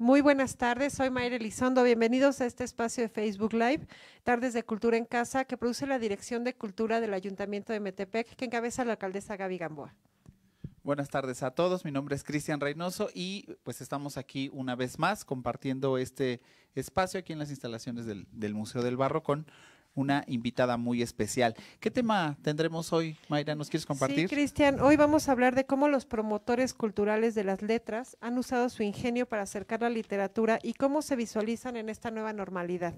Muy buenas tardes, soy Mayra Elizondo. Bienvenidos a este espacio de Facebook Live, Tardes de Cultura en Casa, que produce la Dirección de Cultura del Ayuntamiento de Metepec, que encabeza la alcaldesa Gaby Gamboa. Buenas tardes a todos, mi nombre es Cristian Reynoso y pues estamos aquí una vez más compartiendo este espacio aquí en las instalaciones del, del Museo del Barro con una invitada muy especial. ¿Qué tema tendremos hoy, Mayra? ¿Nos quieres compartir? Sí, Cristian, hoy vamos a hablar de cómo los promotores culturales de las letras han usado su ingenio para acercar la literatura y cómo se visualizan en esta nueva normalidad.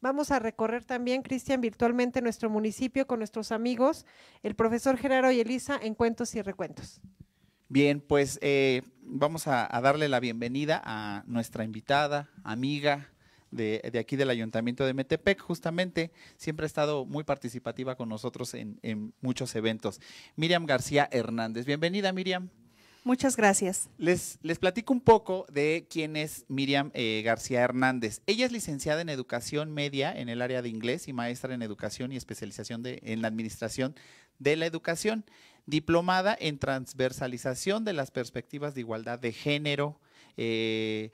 Vamos a recorrer también, Cristian, virtualmente nuestro municipio con nuestros amigos, el profesor Gerardo y Elisa en Cuentos y Recuentos. Bien, pues eh, vamos a darle la bienvenida a nuestra invitada, amiga, de, aquí del Ayuntamiento de Metepec, justamente siempre ha estado muy participativa con nosotros en, muchos eventos. Miriam García Hernández, bienvenida Miriam. Muchas gracias. Les, les platico un poco de quién es Miriam eh, García Hernández. Ella es licenciada en educación media en el área de inglés y maestra en educación y especialización en la administración de la educación, diplomada en transversalización de las perspectivas de igualdad de género, eh,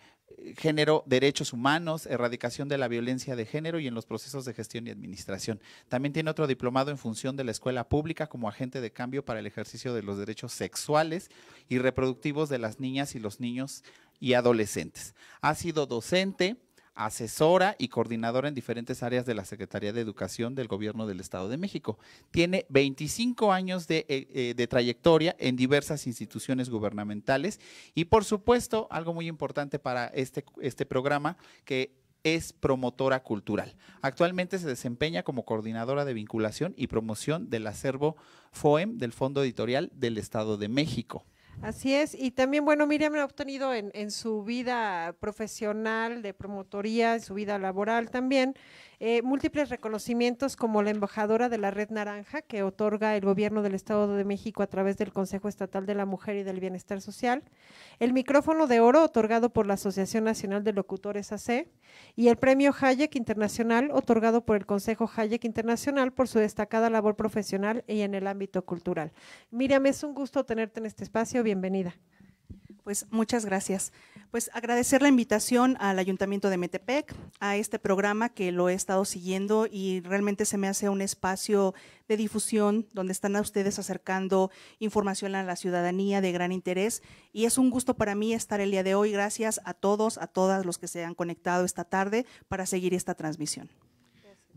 género, derechos humanos, erradicación de la violencia de género y en los procesos de gestión y administración. También tiene otro diplomado en función de la escuela pública como agente de cambio para el ejercicio de los derechos sexuales y reproductivos de las niñas y los niños y adolescentes. Ha sido docente asesora y coordinadora en diferentes áreas de la Secretaría de Educación del Gobierno del Estado de México. Tiene 25 años eh, eh, de, trayectoria en diversas instituciones gubernamentales y, por supuesto, algo muy importante para este, este programa, que es promotora cultural. Actualmente se desempeña como coordinadora de vinculación y promoción del acervo FOEM del Fondo Editorial del Estado de México. Así es, y también, bueno, Miriam ha obtenido en, en su vida profesional de promotoría, en su vida laboral también, eh, múltiples reconocimientos como la embajadora de la Red Naranja que otorga el gobierno del Estado de México a través del Consejo Estatal de la Mujer y del Bienestar Social, el micrófono de oro otorgado por la Asociación Nacional de Locutores AC y el premio Hayek Internacional otorgado por el Consejo Hayek Internacional por su destacada labor profesional y en el ámbito cultural. Miriam, es un gusto tenerte en este espacio, bienvenida. Pues muchas gracias. Pues agradecer la invitación al Ayuntamiento de Metepec, a este programa que lo he estado siguiendo y realmente se me hace un espacio de difusión donde están a ustedes acercando información a la ciudadanía de gran interés y es un gusto para mí estar el día de hoy. Gracias a todos, a todas los que se han conectado esta tarde para seguir esta transmisión.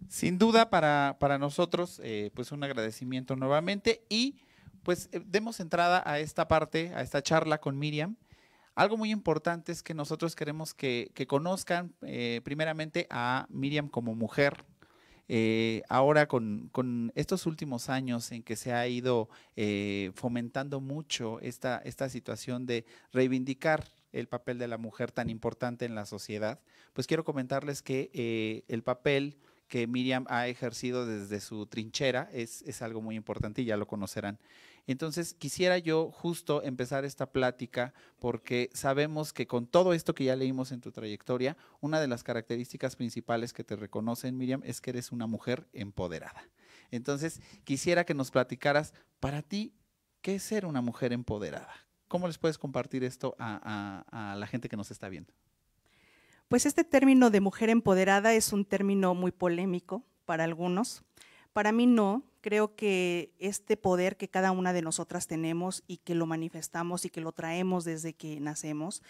Sin duda para, para nosotros, eh, pues un agradecimiento nuevamente y pues eh, demos entrada a esta parte, a esta charla con Miriam. Algo muy importante es que nosotros queremos que, conozcan eh, primeramente a Miriam como mujer. Eh, ahora con, estos últimos años en que se ha ido fomentando mucho esta, esta situación de reivindicar el papel de la mujer tan importante en la sociedad, pues quiero comentarles que el papel que Miriam ha ejercido desde su trinchera es, es algo muy importante y ya lo conocerán. Entonces, quisiera yo justo empezar esta plática porque sabemos que con todo esto que ya leímos en tu trayectoria, una de las características principales que te reconocen, Miriam, es que eres una mujer empoderada. Entonces, quisiera que nos platicaras, para ti, ¿qué es ser una mujer empoderada? ¿Cómo les puedes compartir esto a, a la gente que nos está viendo? Pues este término de mujer empoderada es un término muy polémico para algunos. Para mí no, creo que este poder que cada una de nosotras tenemos y que lo manifestamos y que lo traemos desde que nacemos,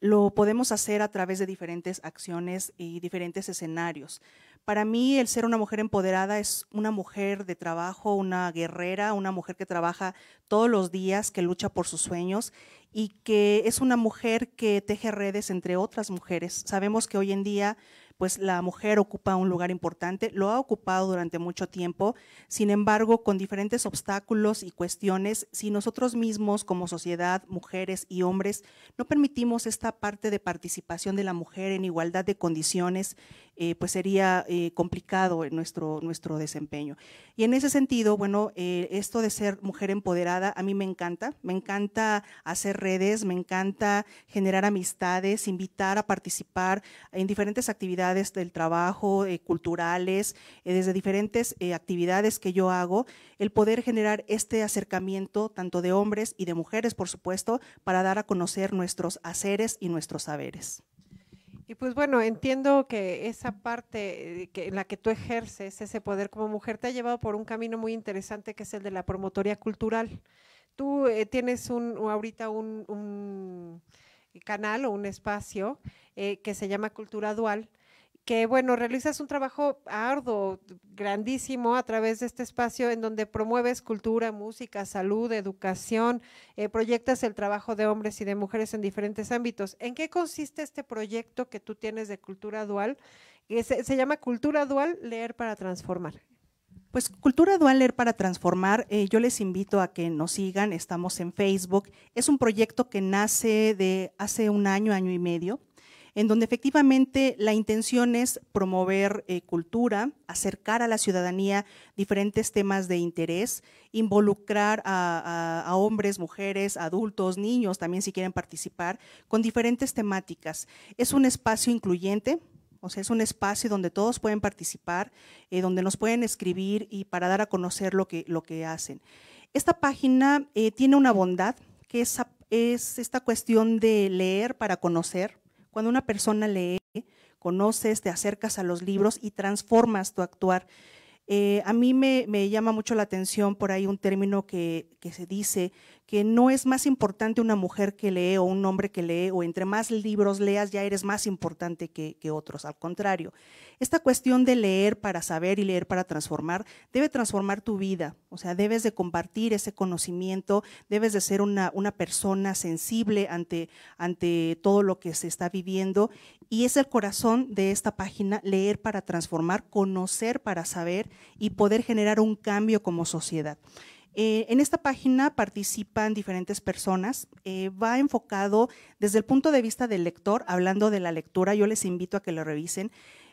lo podemos hacer a través de diferentes acciones y diferentes escenarios. Para mí el ser una mujer empoderada es una mujer de trabajo, una guerrera, una mujer que trabaja todos los días, que lucha por sus sueños y que es una mujer que teje redes entre otras mujeres. Sabemos que hoy en día pues la mujer ocupa un lugar importante, lo ha ocupado durante mucho tiempo, sin embargo, con diferentes obstáculos y cuestiones, si nosotros mismos como sociedad, mujeres y hombres, no permitimos esta parte de participación de la mujer en igualdad de condiciones, eh, pues sería eh, complicado nuestro, nuestro desempeño. Y en ese sentido, bueno, eh, esto de ser mujer empoderada a mí me encanta, me encanta hacer redes, me encanta generar amistades, invitar a participar en diferentes actividades del trabajo, culturales, desde diferentes actividades que yo hago, el poder generar este acercamiento tanto de hombres y de mujeres, por supuesto, para dar a conocer nuestros haceres y nuestros saberes. Y pues bueno, entiendo que esa parte eh, en la que tú ejerces ese poder como mujer te ha llevado por un camino muy interesante que es el de la promotoría cultural. Tú eh, tienes un, ahorita un, canal o un espacio eh, que se llama Cultura Dual, que bueno, realizas un trabajo arduo, grandísimo a través de este espacio en donde promueves cultura, música, salud, educación, eh, proyectas el trabajo de hombres y de mujeres en diferentes ámbitos. ¿En qué consiste este proyecto que tú tienes de cultura dual? se, llama Cultura Dual, Leer para Transformar. Pues Cultura Dual Leer para Transformar, eh, yo les invito a que nos sigan, estamos en Facebook. Es un proyecto que nace de hace un año, año y medio en donde efectivamente la intención es promover eh, cultura, acercar a la ciudadanía diferentes temas de interés, involucrar a, hombres, mujeres, adultos, niños también si quieren participar, con diferentes temáticas. Es un espacio incluyente. O sea, es un espacio donde todos pueden participar, eh, donde nos pueden escribir y para dar a conocer lo que, lo que hacen. Esta página eh, tiene una bondad, que es esta cuestión de leer para conocer, cuando una persona lee, conoces, te acercas a los libros y transformas tu actuar. Eh, a mí me, llama mucho la atención por ahí un término que se dice que no es más importante una mujer que lee o un hombre que lee, o entre más libros leas ya eres más importante que, otros. Al contrario, esta cuestión de leer para saber y leer para transformar debe transformar tu vida, o sea, debes de compartir ese conocimiento, debes de ser una, persona sensible ante, ante todo lo que se está viviendo y es el corazón de esta página, leer para transformar, conocer para saber y poder generar un cambio como sociedad. Eh, en esta página participan diferentes personas. Eh, va enfocado desde el punto de vista del lector, hablando de la lectura, yo les invito a que lo revisen.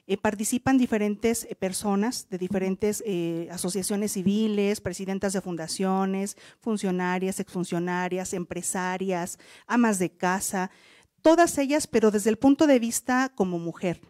Eh, participan diferentes personas de diferentes asociaciones civiles, presidentas de fundaciones, funcionarias, exfuncionarias, empresarias, amas de casa, todas ellas, pero desde el punto de vista como mujer.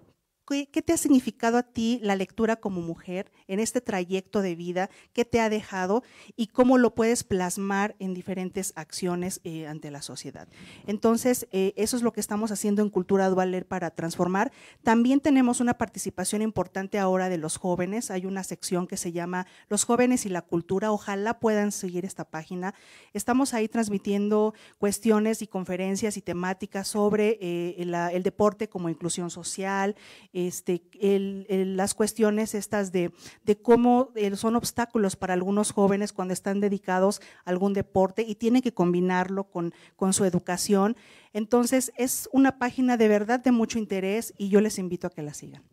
¿Qué, te ha significado a ti la lectura como mujer en este trayecto de vida? ¿Qué te ha dejado y cómo lo puedes plasmar en diferentes acciones eh, ante la sociedad? Entonces, eh, eso es lo que estamos haciendo en Cultura Dualer para transformar. También tenemos una participación importante ahora de los jóvenes. Hay una sección que se llama Los jóvenes y la cultura. Ojalá puedan seguir esta página. Estamos ahí transmitiendo cuestiones y conferencias y temáticas sobre eh, el deporte como inclusión social este, las cuestiones estas de, cómo eh, son obstáculos para algunos jóvenes cuando están dedicados a algún deporte y tienen que combinarlo con su educación. Entonces, es una página de verdad de mucho interés y yo les invito a que la sigan.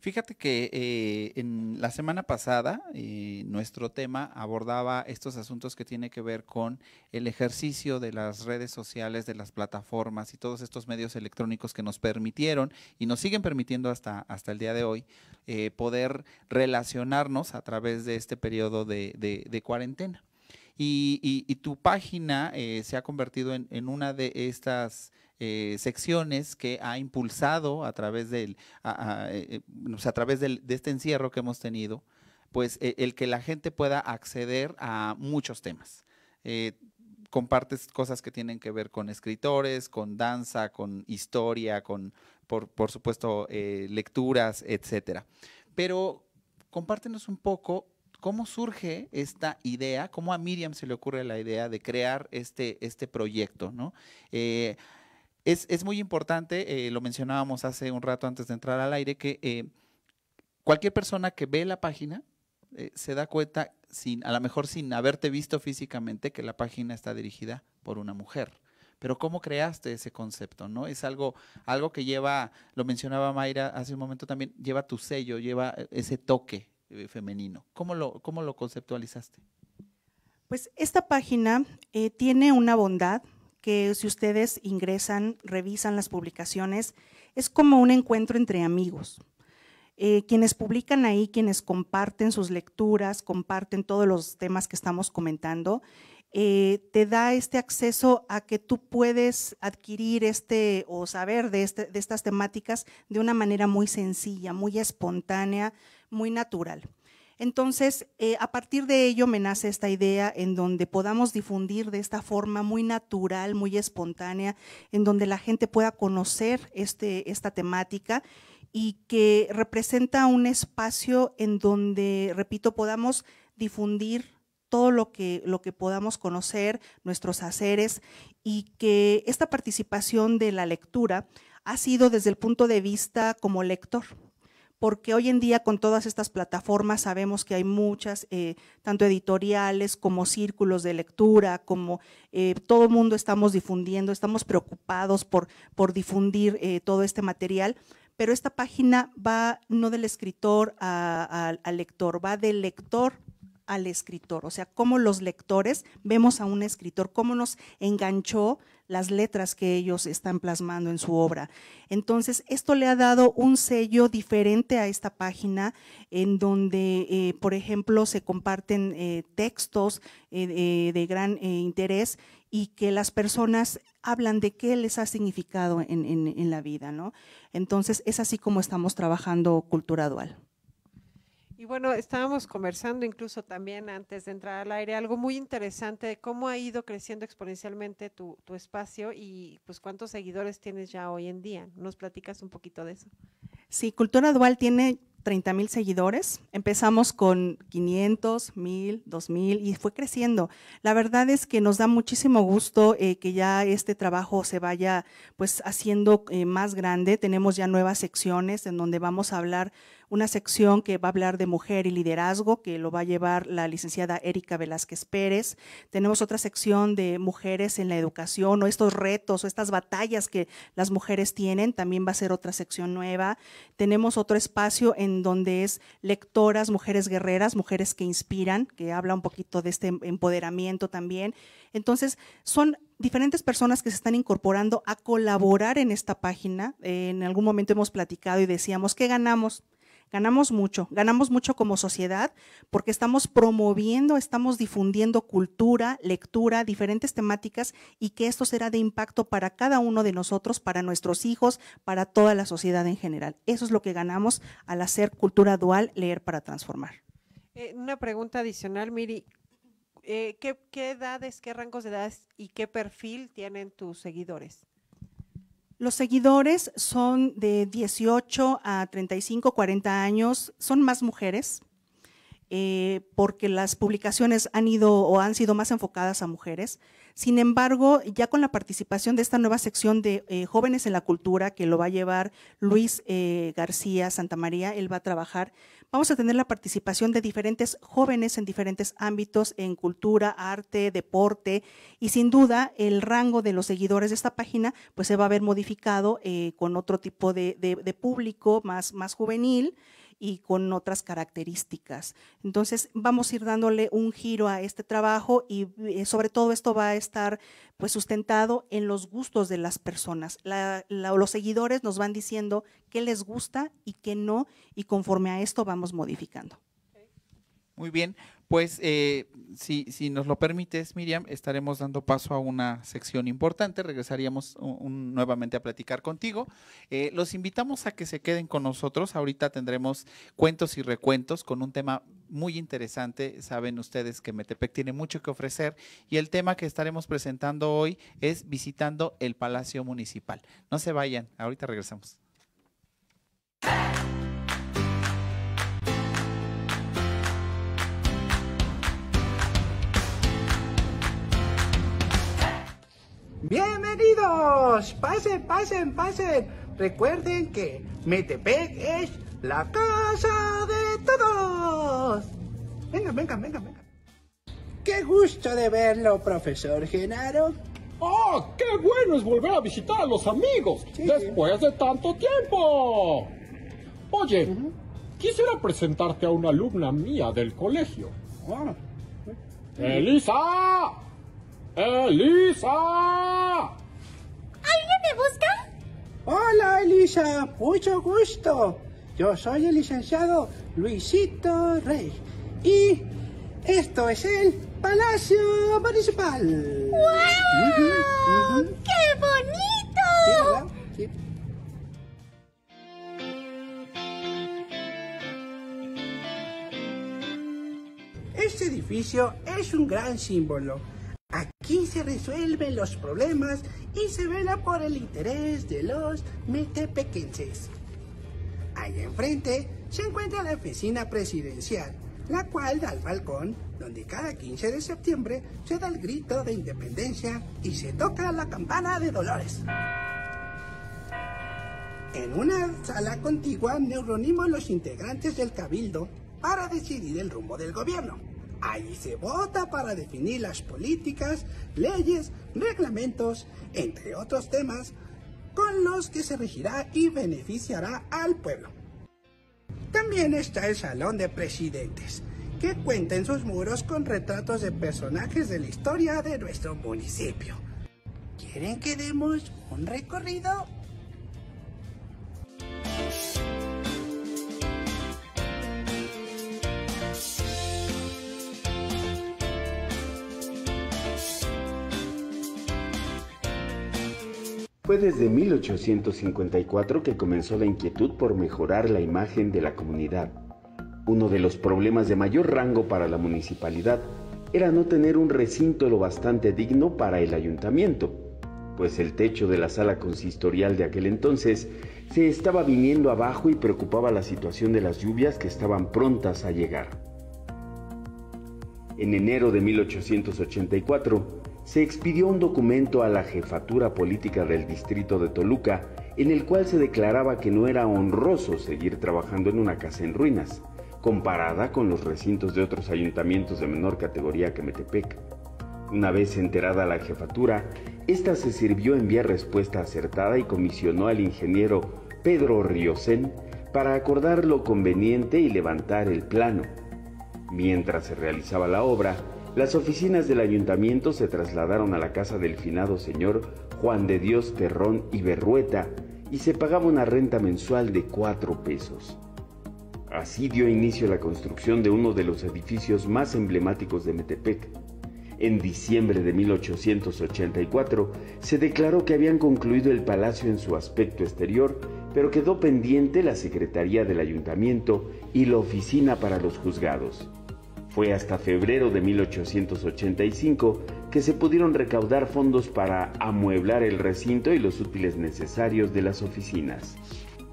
Fíjate que eh, en la semana pasada eh, nuestro tema abordaba estos asuntos que tiene que ver con el ejercicio de las redes sociales, de las plataformas y todos estos medios electrónicos que nos permitieron y nos siguen permitiendo hasta, hasta el día de hoy eh, poder relacionarnos a través de este periodo de, cuarentena. Y, y, tu página se ha convertido en, en una de estas eh, secciones que ha impulsado a través, del, a, a, eh, eh, través de este encierro que hemos tenido, pues el que la gente pueda acceder a muchos temas compartes cosas que tienen que ver con escritores, con danza, con historia, con, por, supuesto, lecturas, etcétera. Pero compártenos un poco cómo surge esta idea, cómo a Miriam se le ocurre la idea de crear este, este proyecto, ¿no? es, es muy importante, eh, lo mencionábamos hace un rato antes de entrar al aire, que eh, cualquier persona que ve la página eh, se da cuenta, sin, a lo mejor sin haberte visto físicamente, que la página está dirigida por una mujer. Pero ¿cómo creaste ese concepto? ¿no? Es algo, algo que lleva, lo mencionaba Mayra hace un momento también, lleva tu sello, lleva ese toque femenino. ¿Cómo lo, lo conceptualizaste? Pues esta página tiene una bondad que si ustedes ingresan, revisan las publicaciones, es como un encuentro entre amigos. Eh, quienes publican ahí, quienes comparten sus lecturas, comparten todos los temas que estamos comentando, eh, te da este acceso a que tú puedes adquirir este o saber de este, estas temáticas de una manera muy sencilla, muy espontánea, muy natural. Entonces, eh, a partir de ello me nace esta idea en donde podamos difundir de esta forma muy natural, muy espontánea, en donde la gente pueda conocer este, esta temática y que representa un espacio en donde, repito, podamos difundir todo lo que, lo que podamos conocer, nuestros haceres, y que esta participación de la lectura ha sido desde el punto de vista como lector, porque hoy en día con todas estas plataformas sabemos que hay muchas, eh, tanto editoriales como círculos de lectura, como eh, todo el mundo estamos difundiendo, estamos preocupados por, por difundir eh, todo este material, pero esta página va no del escritor al lector, va del lector al escritor, o sea, cómo los lectores vemos a un escritor, cómo nos enganchó las letras que ellos están plasmando en su obra. Entonces, esto le ha dado un sello diferente a esta página, en donde, eh, por ejemplo, se comparten eh, textos eh, de gran interés y que las personas hablan de qué les ha significado en, en la vida. ¿no? Entonces, es así como estamos trabajando Cultura Dual. Y bueno, estábamos conversando incluso también antes de entrar al aire algo muy interesante de cómo ha ido creciendo exponencialmente tu, espacio y pues cuántos seguidores tienes ya hoy en día. ¿Nos platicas un poquito de eso? Sí, Cultura Dual tiene 30.000 mil seguidores. Empezamos con 500, 1000, 2000 y fue creciendo. La verdad es que nos da muchísimo gusto eh, que ya este trabajo se vaya pues haciendo eh, más grande. Tenemos ya nuevas secciones en donde vamos a hablar una sección que va a hablar de mujer y liderazgo, que lo va a llevar la licenciada Erika Velázquez Pérez. Tenemos otra sección de mujeres en la educación o estos retos o estas batallas que las mujeres tienen, también va a ser otra sección nueva. Tenemos otro espacio en donde es lectoras, mujeres guerreras, mujeres que inspiran, que habla un poquito de este empoderamiento también. Entonces, son diferentes personas que se están incorporando a colaborar en esta página. Eh, en algún momento hemos platicado y decíamos, ¿qué ganamos? Ganamos mucho, ganamos mucho como sociedad porque estamos promoviendo, estamos difundiendo cultura, lectura, diferentes temáticas y que esto será de impacto para cada uno de nosotros, para nuestros hijos, para toda la sociedad en general. Eso es lo que ganamos al hacer cultura dual, leer para transformar. Eh, una pregunta adicional, Miri. Eh, ¿qué, ¿Qué edades, qué rangos de edades y qué perfil tienen tus seguidores? Los seguidores son de 18 a 35, 40 años, son más mujeres. Eh, porque las publicaciones han ido o han sido más enfocadas a mujeres. Sin embargo, ya con la participación de esta nueva sección de eh, jóvenes en la cultura que lo va a llevar Luis eh, García Santamaría, él va a trabajar, vamos a tener la participación de diferentes jóvenes en diferentes ámbitos, en cultura, arte, deporte, y sin duda el rango de los seguidores de esta página pues se va a ver modificado con otro tipo de, público más, más juvenil y con otras características. Entonces vamos a ir dándole un giro a este trabajo y eh, sobre todo esto va a estar pues sustentado en los gustos de las personas. los seguidores nos van diciendo qué les gusta y qué no y conforme a esto vamos modificando. Muy bien, pues eh, si, si, nos lo permites, Miriam, estaremos dando paso a una sección importante. Regresaríamos nuevamente a platicar contigo. Eh, los invitamos a que se queden con nosotros. Ahorita tendremos cuentos y recuentos con un tema muy interesante. Saben ustedes que Metepec tiene mucho que ofrecer y el tema que estaremos presentando hoy es visitando el Palacio Municipal. No se vayan, ahorita regresamos. Bienvenidos, pasen, pasen, pasen. Recuerden que Metepec es la casa de todos. Venga, venga, venga, venga. Qué gusto de verlo, profesor Genaro. ¡Oh, qué bueno es volver a visitar a los amigos después de tanto tiempo! Oye, quisiera presentarte a una alumna mía del colegio. Ah. ¡Elisa! ¡Elisa! ¿Alguien me busca? Hola, Elisa. Mucho gusto. Yo soy el licenciado Luisito Rey. Y esto es el Palacio Municipal. ¡Wow! ¡Qué bonito! Este edificio es un gran símbolo Aquí se resuelven los problemas y se vela por el interés de los metepequenses. Allá enfrente se encuentra la oficina presidencial, la cual da al balcón, donde cada 15 de septiembre se da el grito de independencia y se toca la campana de Dolores. En una sala contigua neuronimos los integrantes del cabildo para decidir el rumbo del gobierno. Ahí se vota para definir las políticas, leyes, reglamentos, entre otros temas, con los que se regirá y beneficiará al pueblo. También está el Salón de Presidentes, que cuenta en sus muros con retratos de personajes de la historia de nuestro municipio. ¿Quieren que demos un recorrido? Fue desde 1854 que comenzó la inquietud por mejorar la imagen de la comunidad. Uno de los problemas de mayor rango para la municipalidad era no tener un recinto lo bastante digno para el ayuntamiento, pues el techo de la sala consistorial de aquel entonces se estaba viniendo abajo y preocupaba la situación de las lluvias que estaban prontas a llegar. En enero de 1884, se expidió un documento a la jefatura política del distrito de Toluca en el cual se declaraba que no era honroso seguir trabajando en una casa en ruinas, comparada con los recintos de otros ayuntamientos de menor categoría que Metepec. Una vez enterada la jefatura, esta se sirvió enviar respuesta acertada y comisionó al ingeniero Pedro Riosén para acordar lo conveniente y levantar el plano. Mientras se realizaba la obra, las oficinas del ayuntamiento se trasladaron a la casa del finado señor Juan de Dios Terrón y Berrueta y se pagaba una renta mensual de cuatro pesos. Así dio inicio la construcción de uno de los edificios más emblemáticos de Metepec. En diciembre de 1884 se declaró que habían concluido el palacio en su aspecto exterior, pero quedó pendiente la Secretaría del Ayuntamiento y la Oficina para los Juzgados. Fue hasta febrero de 1885 que se pudieron recaudar fondos para amueblar el recinto y los útiles necesarios de las oficinas.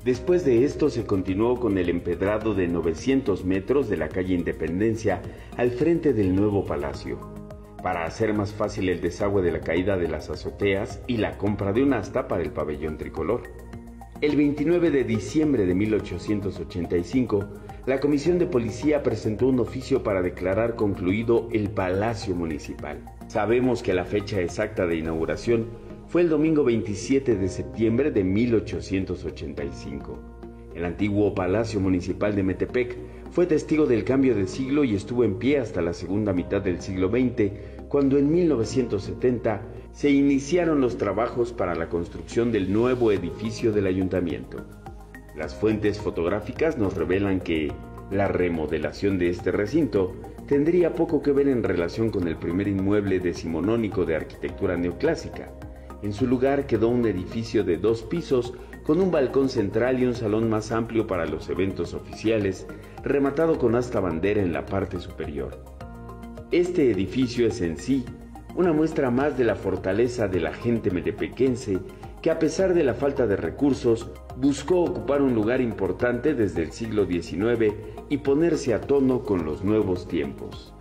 Después de esto se continuó con el empedrado de 900 metros de la calle Independencia al frente del nuevo palacio. Para hacer más fácil el desagüe de la caída de las azoteas y la compra de un asta para el pabellón tricolor. El 29 de diciembre de 1885 la Comisión de Policía presentó un oficio para declarar concluido el Palacio Municipal. Sabemos que la fecha exacta de inauguración fue el domingo 27 de septiembre de 1885. El antiguo Palacio Municipal de Metepec fue testigo del cambio de siglo y estuvo en pie hasta la segunda mitad del siglo XX, cuando en 1970 se iniciaron los trabajos para la construcción del nuevo edificio del ayuntamiento. Las fuentes fotográficas nos revelan que la remodelación de este recinto tendría poco que ver en relación con el primer inmueble decimonónico de arquitectura neoclásica. En su lugar quedó un edificio de dos pisos con un balcón central y un salón más amplio para los eventos oficiales, rematado con hasta bandera en la parte superior. Este edificio es en sí una muestra más de la fortaleza de la gente metepequense que a pesar de la falta de recursos buscó ocupar un lugar importante desde el siglo XIX y ponerse a tono con los nuevos tiempos.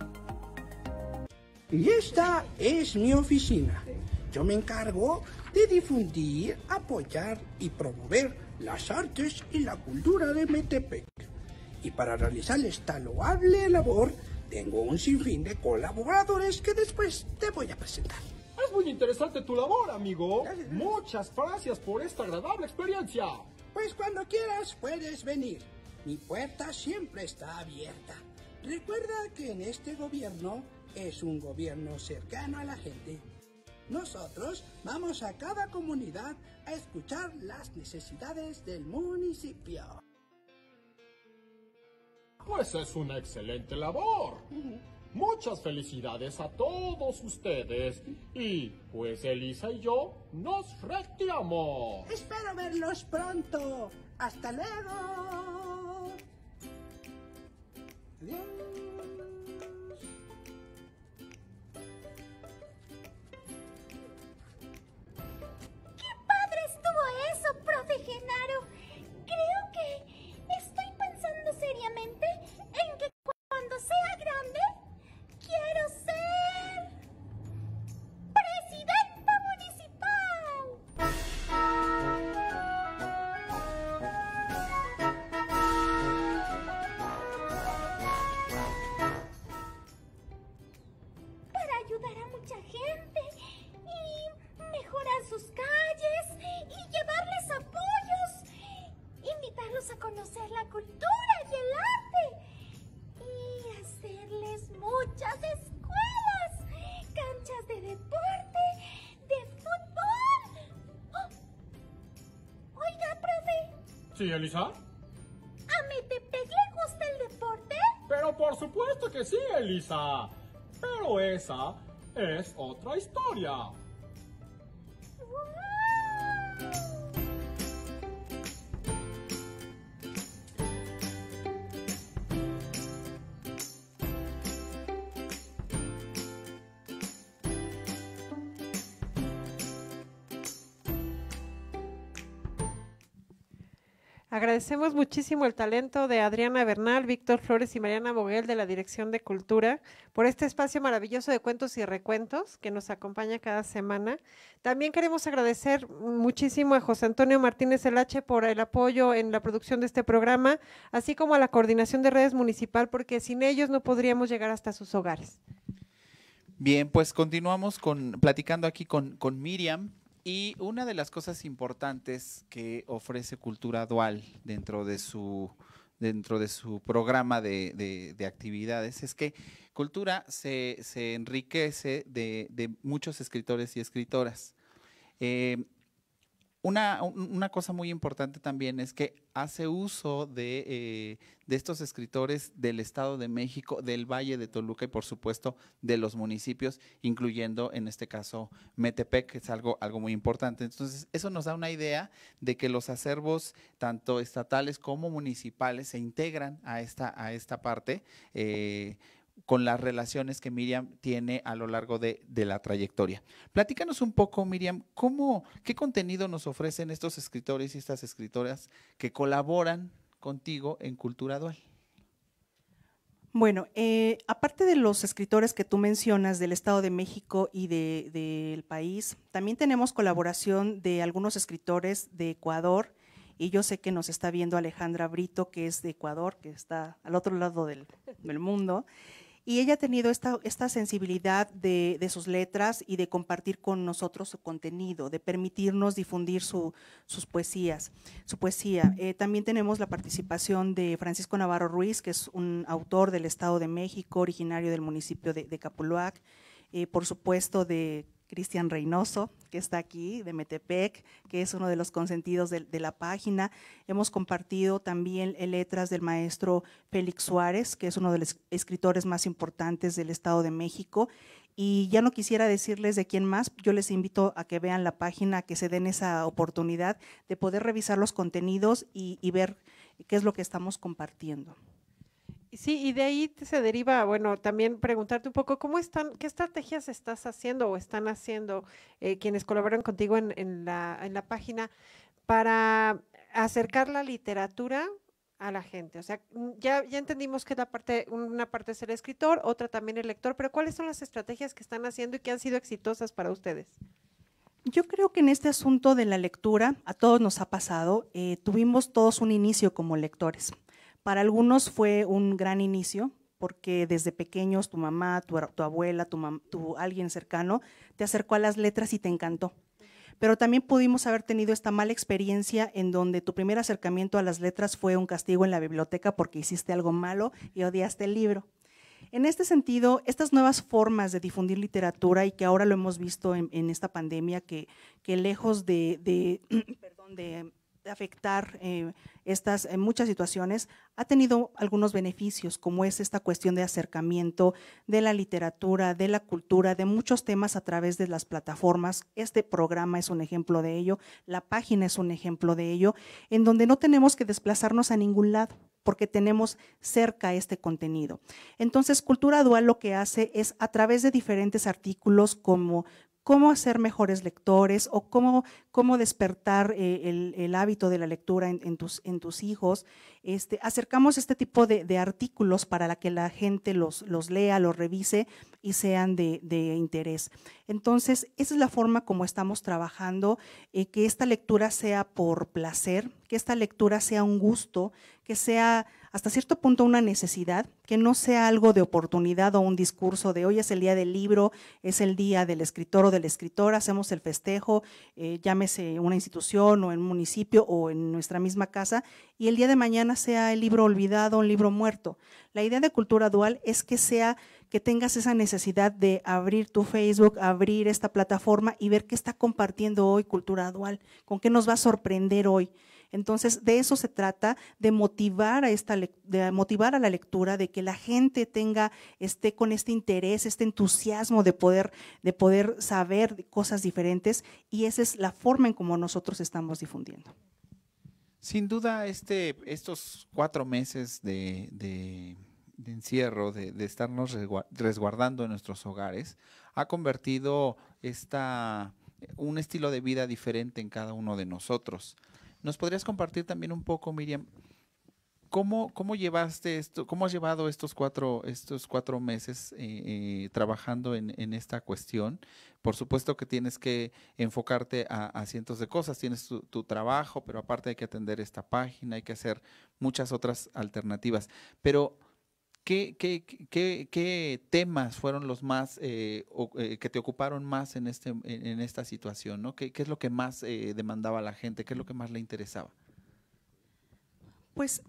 Y esta es mi oficina. Yo me encargo de difundir, apoyar y promover las artes y la cultura de Metepec. Y para realizar esta loable labor, tengo un sinfín de colaboradores que después te voy a presentar muy interesante tu labor, amigo. Muchas gracias por esta agradable experiencia. Pues cuando quieras puedes venir. Mi puerta siempre está abierta. Recuerda que en este gobierno es un gobierno cercano a la gente. Nosotros vamos a cada comunidad a escuchar las necesidades del municipio. Pues es una excelente labor. Muchas felicidades a todos ustedes. Y pues Elisa y yo nos rectiamos. Espero verlos pronto. Hasta luego. ¡Qué padre estuvo eso, profe ¿Sí, Elisa? ¿A Metepec le gusta el deporte? Pero por supuesto que sí, Elisa. Pero esa es otra historia. Agradecemos muchísimo el talento de Adriana Bernal, Víctor Flores y Mariana Boguel de la Dirección de Cultura por este espacio maravilloso de cuentos y recuentos que nos acompaña cada semana. También queremos agradecer muchísimo a José Antonio Martínez H por el apoyo en la producción de este programa, así como a la coordinación de redes municipal, porque sin ellos no podríamos llegar hasta sus hogares. Bien, pues continuamos con platicando aquí con Miriam y una de las cosas importantes que ofrece Cultura Dual dentro de su, dentro de su programa de, actividades es que Cultura se, enriquece de, muchos escritores y escritoras. Eh, una, cosa muy importante también es que hace uso eh, de, estos escritores del Estado de México, del Valle de Toluca y por supuesto de los municipios, incluyendo en este caso Metepec, que es algo, algo muy importante. Entonces, eso nos da una idea de que los acervos, tanto estatales como municipales, se integran a esta, a esta parte. Eh, con las relaciones que Miriam tiene a lo largo de, la trayectoria. Platícanos un poco, Miriam, ¿qué contenido nos ofrecen estos escritores y estas escritoras que colaboran contigo en Cultura Dual? Bueno, eh, aparte de los escritores que tú mencionas del Estado de México y del país, también tenemos colaboración de algunos escritores de Ecuador y yo sé que nos está viendo Alejandra Brito, que es de Ecuador, que está al otro lado del mundo. Y ella ha tenido esta, esta sensibilidad de, sus letras y de compartir con nosotros su contenido, de permitirnos difundir su, sus poesías, su poesía. Eh, también tenemos la participación de Francisco Navarro Ruiz, que es un autor del Estado de México, originario del municipio de, de Capuluac, eh, por supuesto de Cristian Reynoso, que está aquí, de Metepec, que es uno de los consentidos de, la página. Hemos compartido también letras del maestro Félix Suárez, que es uno de los escritores más importantes del Estado de México. Y ya no quisiera decirles de quién más, yo les invito a que vean la página, que se den esa oportunidad de poder revisar los contenidos y ver qué es lo que estamos compartiendo. Sí, y de ahí se deriva, bueno, también preguntarte un poco cómo están, qué estrategias estás haciendo o están haciendo eh, quienes colaboran contigo en, la, en la página para acercar la literatura a la gente? O sea, mm, ya, ya entendimos que la parte, una parte es el escritor, otra también el lector, pero ¿cuáles son las estrategias que están haciendo y que han sido exitosas para ustedes? Yo creo que en este asunto de la lectura, a todos nos ha pasado, eh, tuvimos todos un inicio como lectores. Para algunos fue un gran inicio, porque desde pequeños tu mamá, tu, abuela, tu, alguien cercano te acercó a las letras y te encantó. Pero también pudimos haber tenido esta mala experiencia en donde tu primer acercamiento a las letras fue un castigo en la biblioteca porque hiciste algo malo y odiaste el libro. En este sentido, estas nuevas formas de difundir literatura y que ahora lo hemos visto en, esta pandemia, que, que lejos de afectar eh, estas en eh, muchas situaciones, ha tenido algunos beneficios, como es esta cuestión de acercamiento de la literatura, de la cultura, de muchos temas a través de las plataformas. Este programa es un ejemplo de ello, la página es un ejemplo de ello, en donde no tenemos que desplazarnos a ningún lado porque tenemos cerca este contenido. Entonces, Cultura Dual lo que hace es a través de diferentes artículos como cómo hacer mejores lectores o cómo, cómo despertar eh, el, hábito de la lectura en, tus, en tus, hijos. Este, acercamos este tipo de, artículos para que la gente los, los lea, los revise y sean de, interés. Entonces, esa es la forma como estamos trabajando, eh, que esta lectura sea por placer, que esta lectura sea un gusto, que sea hasta cierto punto una necesidad, que no sea algo de oportunidad o un discurso de hoy es el día del libro, es el día del escritor o del escritora, hacemos el festejo, eh, llámese una institución o en un municipio o en nuestra misma casa, y el día de mañana sea el libro olvidado, un libro muerto. La idea de cultura dual es que sea que tengas esa necesidad de abrir tu Facebook, abrir esta plataforma y ver qué está compartiendo hoy cultura dual, con qué nos va a sorprender hoy. Entonces, de eso se trata, de motivar a, esta, de motivar a la lectura, de que la gente tenga, esté con este interés, este entusiasmo de poder, de poder saber cosas diferentes y esa es la forma en como nosotros estamos difundiendo. Sin duda, este, estos cuatro meses de, encierro, de, estarnos resguardando en nuestros hogares, ha convertido esta, un estilo de vida diferente en cada uno de nosotros. ¿Nos podrías compartir también un poco, Miriam? ¿Cómo, ¿Cómo llevaste esto? ¿Cómo has llevado estos cuatro, estos cuatro meses eh, eh, trabajando en, esta cuestión? Por supuesto que tienes que enfocarte a, cientos de cosas, tienes tu, trabajo, pero aparte hay que atender esta página, hay que hacer muchas otras alternativas. Pero ¿Qué, temas fueron los más eh, eh, que te ocuparon más en, este, esta situación? ¿Qué, es lo que más eh, demandaba la gente? ¿Qué es lo que más le interesaba? Pues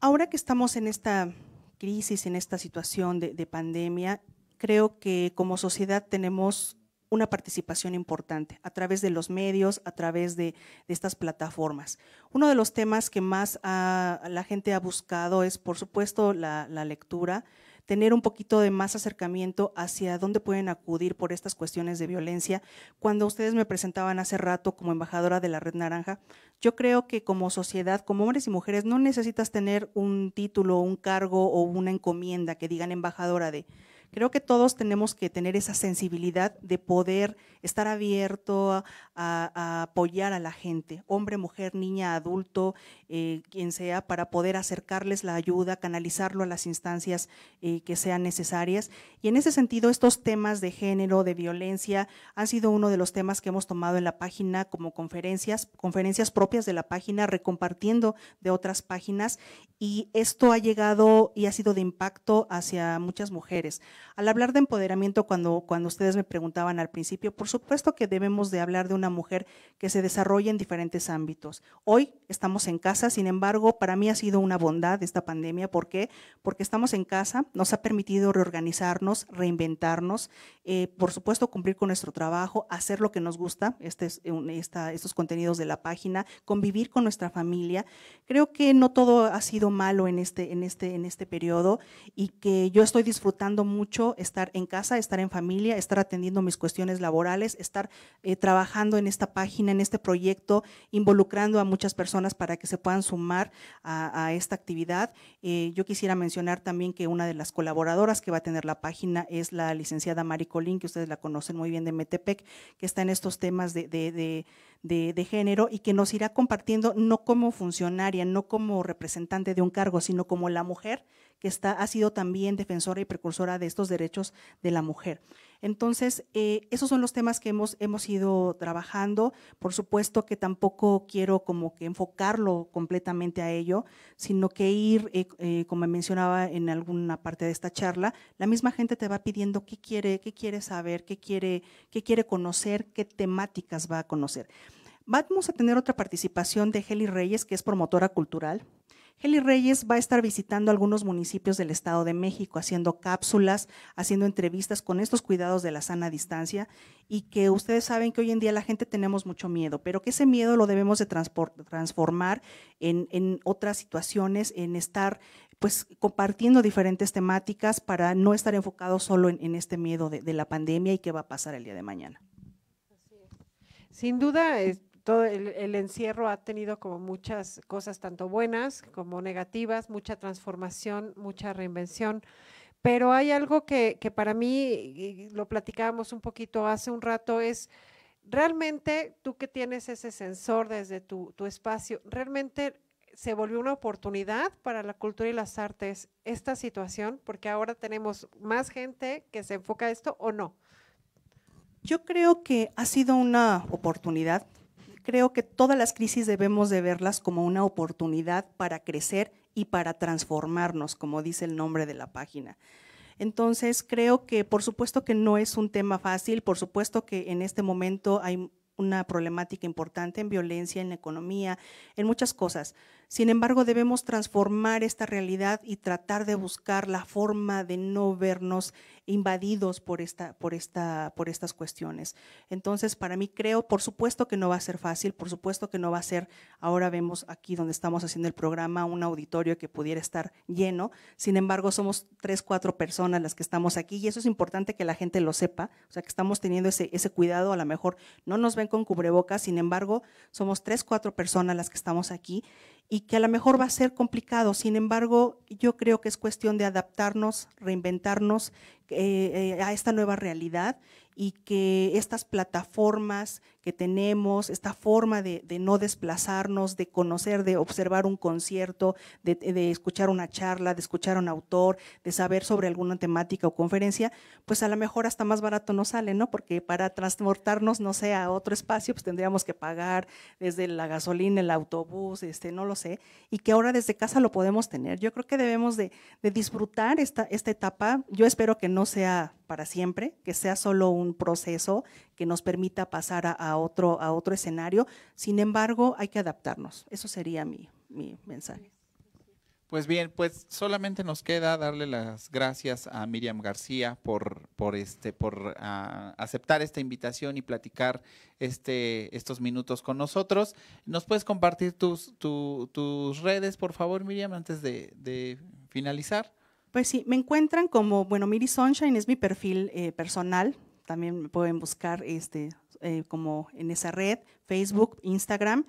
ahora que estamos en esta crisis, en esta situación de pandemia, creo que como sociedad tenemos una participación importante a través de los medios, a través de, estas plataformas. Uno de los temas que más la gente ha buscado es, por supuesto, la, la lectura tener un poquito de más acercamiento hacia dónde pueden acudir por estas cuestiones de violencia. Cuando ustedes me presentaban hace rato como embajadora de la Red Naranja, yo creo que como sociedad, como hombres y mujeres, no necesitas tener un título, un cargo o una encomienda que digan embajadora de, Creo que todos tenemos que tener esa sensibilidad de poder estar abierto a, apoyar a la gente, hombre, mujer, niña, adulto, eh, quien sea, para poder acercarles la ayuda, canalizarlo a las instancias eh, que sean necesarias. Y en ese sentido, estos temas de género, de violencia, han sido uno de los temas que hemos tomado en la página como conferencias, conferencias propias de la página, recompartiendo de otras páginas. Y esto ha llegado y ha sido de impacto hacia muchas mujeres. Al hablar de empoderamiento, cuando, cuando ustedes me preguntaban al principio, por supuesto que debemos de hablar de una mujer que se desarrolla en diferentes ámbitos. Hoy estamos en casa, sin embargo, para mí ha sido una bondad esta pandemia. ¿Por qué? Porque estamos en casa, nos ha permitido reorganizarnos, reinventarnos, eh, por supuesto cumplir con nuestro trabajo, hacer lo que nos gusta, este estos contenidos de la página, convivir con nuestra familia. Creo que no todo ha sido malo en este, en este, en este periodo y que yo estoy disfrutando mucho estar en casa, estar en familia, estar atendiendo mis cuestiones laborales, estar eh, trabajando en esta página, en este proyecto, involucrando a muchas personas para que se puedan sumar a, esta actividad. Eh, yo quisiera mencionar también que una de las colaboradoras que va a tener la página es la licenciada Mari Colín, que ustedes la conocen muy bien de Metepec, que está en estos temas de de, género y que nos irá compartiendo no como funcionaria, no como representante de un cargo, sino como la mujer que está, ha sido también defensora y precursora de estos derechos de la mujer. Entonces, eh, esos son los temas que hemos, ido trabajando. Por supuesto que tampoco quiero como que enfocarlo completamente a ello, sino que ir, eh, eh, como mencionaba en alguna parte de esta charla, la misma gente te va pidiendo qué quiere, qué quiere saber, qué quiere, qué quiere conocer, qué temáticas va a conocer. Vamos a tener otra participación de Heli Reyes, que es promotora cultural. Heli Reyes va a estar visitando algunos municipios del Estado de México, haciendo cápsulas, haciendo entrevistas con estos cuidados de la sana distancia y que ustedes saben que hoy en día la gente tenemos mucho miedo, pero que ese miedo lo debemos de transformar en, otras situaciones, en estar pues compartiendo diferentes temáticas para no estar enfocados solo en, este miedo de, de, la pandemia y qué va a pasar el día de mañana. Sin duda, eh, todo el, encierro ha tenido como muchas cosas, tanto buenas como negativas, mucha transformación, mucha reinvención. Pero hay algo que, para mí, lo platicábamos un poquito hace un rato, es realmente tú que tienes ese sensor desde tu, tu espacio, realmente se volvió una oportunidad para la cultura y las artes esta situación, porque ahora tenemos más gente que se enfoca a esto o no. Yo creo que ha sido una oportunidad Creo que todas las crisis debemos de verlas como una oportunidad para crecer y para transformarnos, como dice el nombre de la página. Entonces, creo que por supuesto que no es un tema fácil, por supuesto que en este momento hay una problemática importante en violencia, en economía, en muchas cosas. Sin embargo, debemos transformar esta realidad y tratar de buscar la forma de no vernos invadidos por, esta, por, esta, por estas cuestiones. Entonces, para mí creo, por supuesto que no va a ser fácil, por supuesto que no va a ser, ahora vemos aquí donde estamos haciendo el programa, un auditorio que pudiera estar lleno, sin embargo, somos tres, cuatro personas las que estamos aquí y eso es importante que la gente lo sepa, o sea, que estamos teniendo ese, ese cuidado, a lo mejor no nos ven con cubrebocas, sin embargo, somos tres, cuatro personas las que estamos aquí y que a lo mejor va a ser complicado. Sin embargo, yo creo que es cuestión de adaptarnos, reinventarnos eh, eh, a esta nueva realidad y que estas plataformas que tenemos, esta forma de, no desplazarnos, de conocer, de observar un concierto, de, escuchar una charla, de escuchar a un autor, de saber sobre alguna temática o conferencia, pues a lo mejor hasta más barato nos sale, ¿no? Porque para transportarnos, no sé, a otro espacio, pues tendríamos que pagar desde la gasolina, el autobús, este, no lo sé, y que ahora desde casa lo podemos tener. Yo creo que debemos de, disfrutar esta, esta etapa. Yo espero que no sea para siempre, que sea solo un proceso que nos permita pasar a, otro, a otro escenario. Sin embargo, hay que adaptarnos. Eso sería mi, mi mensaje. Pues bien, pues solamente nos queda darle las gracias a Miriam García por, por, este, por ah, aceptar esta invitación y platicar este, estos minutos con nosotros. ¿Nos puedes compartir tus, tus redes, por favor, Miriam, antes de finalizar? Pues sí, me encuentran como, bueno, Miri Sunshine es mi perfil eh, personal, también me pueden buscar este, eh, como en esa red, Facebook, Instagram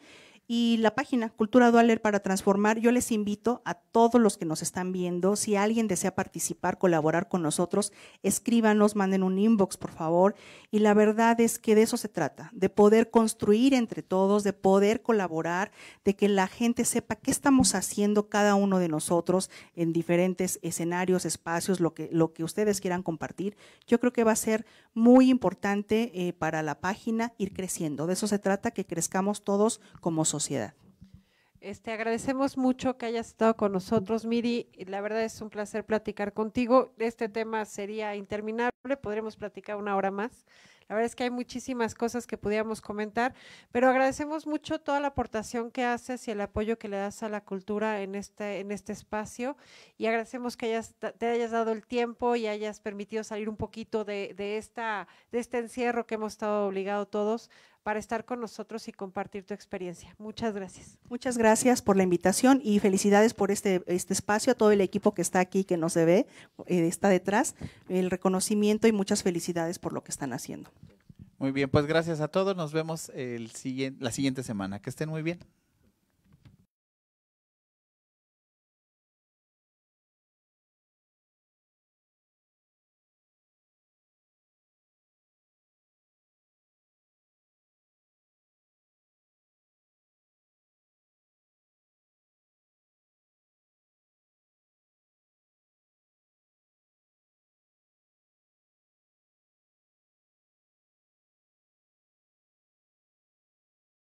y la página Cultura Dualer para Transformar. Yo les invito a todos los que nos están viendo, si alguien desea participar, colaborar con nosotros, escríbanos, manden un inbox, por favor. Y la verdad es que de eso se trata, de poder construir entre todos, de poder colaborar, de que la gente sepa qué estamos haciendo cada uno de nosotros en diferentes escenarios, espacios, lo que, lo que ustedes quieran compartir. Yo creo que va a ser muy importante eh, para la página ir creciendo. De eso se trata, que crezcamos todos como sociedad sociedad. Este, agradecemos mucho que hayas estado con nosotros, Miri. La verdad es un placer platicar contigo. Este tema sería interminable, podremos platicar una hora más. La verdad es que hay muchísimas cosas que pudiéramos comentar, pero agradecemos mucho toda la aportación que haces y el apoyo que le das a la cultura en este, en este espacio y agradecemos que hayas, te hayas dado el tiempo y hayas permitido salir un poquito de, esta, de este encierro que hemos estado obligados todos para estar con nosotros y compartir tu experiencia. Muchas gracias. Muchas gracias por la invitación y felicidades por este, este espacio, a todo el equipo que está aquí, que no se ve, eh, está detrás, el reconocimiento y muchas felicidades por lo que están haciendo. Muy bien, pues gracias a todos. Nos vemos el siguiente, la siguiente semana. Que estén muy bien.